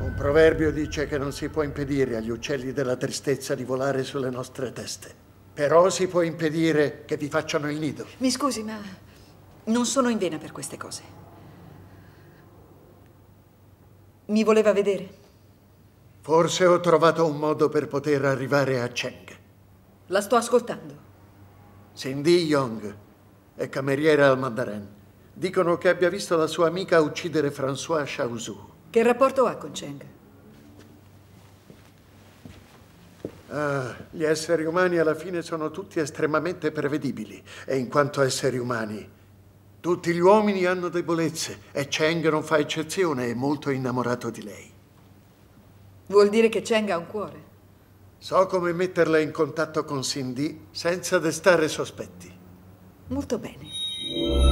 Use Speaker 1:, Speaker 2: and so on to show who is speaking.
Speaker 1: Un proverbio dice che non si può impedire agli uccelli della tristezza di volare sulle nostre teste. Però si può impedire che vi facciano il nido.
Speaker 2: Mi scusi, ma non sono in vena per queste cose.
Speaker 1: Mi voleva vedere? Forse ho trovato un modo per poter arrivare a Cheng.
Speaker 3: La sto ascoltando.
Speaker 1: Cindy Young è cameriera al Mandarin. Dicono che abbia visto la sua amica uccidere François Chaouzou. Che rapporto ha con Cheng? Ah, gli esseri umani alla fine sono tutti estremamente prevedibili e in quanto esseri umani tutti gli uomini hanno debolezze e Cheng non fa eccezione, è molto innamorato di lei.
Speaker 4: Vuol dire che Cheng ha un cuore?
Speaker 1: So come metterla in contatto con Cindy senza destare sospetti.
Speaker 2: Molto bene.